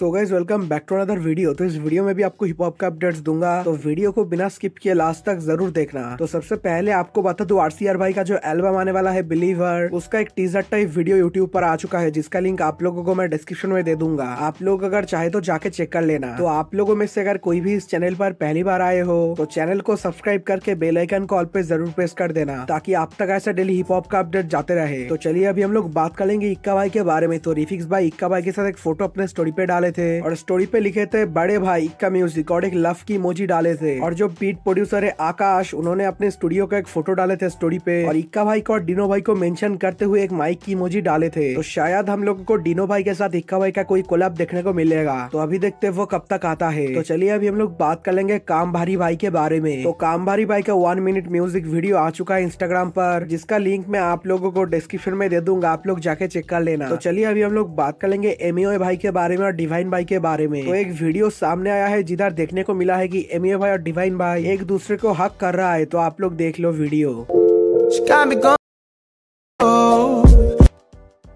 So guys welcome back to another video तो इस video में भी आपको हिप हॉप का अपडेट्स दूंगा तो वीडियो को बिना स्किप किए लास्ट तक जरूर देखना तो सबसे पहले आपको बता दू आरसीआर भाई का जो एल्बम आने वाला है बिलीवर उसका एक टीजर टाइप वीडियो यूट्यूब पर आ चुका है जिसका लिंक आप लोगों को मैं डिस्क्रिप्शन में दे दूंगा आप लोग अगर चाहे तो जाके चेक कर लेना तो आप लोगों में से अगर कोई भी इस चैनल पर पहली बार आए हो तो चैनल को सब्सक्राइब करके बेलाइकन कॉल पे जरूर प्रेस कर देना ताकि आप तक ऐसा डेली हिप हॉप का अपडेट जाते रहे तो चलिए अभी हम लोग बात करेंगे इक्का भाई के बारे में तो रिफिक्स भाई इक्का भाई के साथ एक फोटो अपने स्टोरी पे डाले रहे थे और स्टोरी पे लिखे थे बड़े भाई का म्यूजिक और एक लव की मोजी डाले थे और जो बीट प्रोड्यूसर है आकाश उन्होंने अपने स्टूडियो का एक फोटो डाले थे स्टोरी पे और इक्का भाई को और डिनो भाई को मेंशन करते हुए एक माइक की मोजी डाले थे तो शायद हम लोग को डिनो भाई के साथ इक्का भाई का कोई कोलाब देखने को मिलेगा तो अभी देखते वो कब तक आता है तो चलिए अभी हम लोग बात कर लेंगे काम भारी भाई के बारे में तो काम भारी भाई का वन मिनट म्यूजिक वीडियो आ चुका है इंस्टाग्राम पर जिसका लिंक मैं आप लोगों को डिस्क्रिप्शन में दे दूंगा आप लोग जाके चेक कर लेना तो चलिए अभी हम लोग बात कर लेंगे एमओ e भाई के बारे में और डिवाइस डिवाइन बाई के बारे में तो एक वीडियो सामने आया है जिधर देखने को मिला है की एम भाई और डिवाइन भाई एक दूसरे को हक कर रहा है तो आप लोग देख लो वीडियो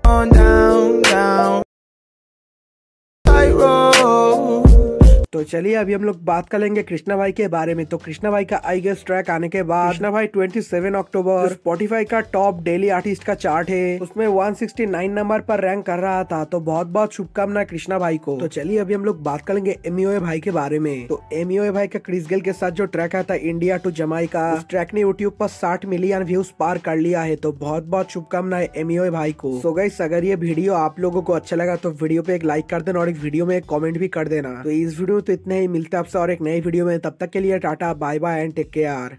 down, down. तो चलिए अभी हम लोग बात कर लेंगे कृष्णा भाई के बारे में तो कृष्णा भाई का आई गेस ट्रैक आने के बाद कृष्णा भाई 27 अक्टूबर स्पॉटिफाई का टॉप डेली आर्टिस्ट का चार्ट है उसमें 169 नंबर पर रैंक कर रहा था तो बहुत बहुत शुभकामना कृष्णा भाई को तो चलिए अभी हम लोग बात कर लेंगे एमओए e भाई के बारे में तो एमयो e भाई का क्रिस गेल के साथ जो ट्रैक आया था इंडिया टू जमाई का ट्रैक ने यूट्यूब पर साठ मिलियन व्यूज पार कर लिया है तो बहुत बहुत है एमओए e भाई को सो गई अगर ये वीडियो आप लोगों को अच्छा लगा तो वीडियो पे एक लाइक कर देना और एक वीडियो में एक कॉमेंट भी कर देना तो इस वीडियो तो इतना ही मिलता है आपसे और एक नई वीडियो में तब तक के लिए tata bye bye and take care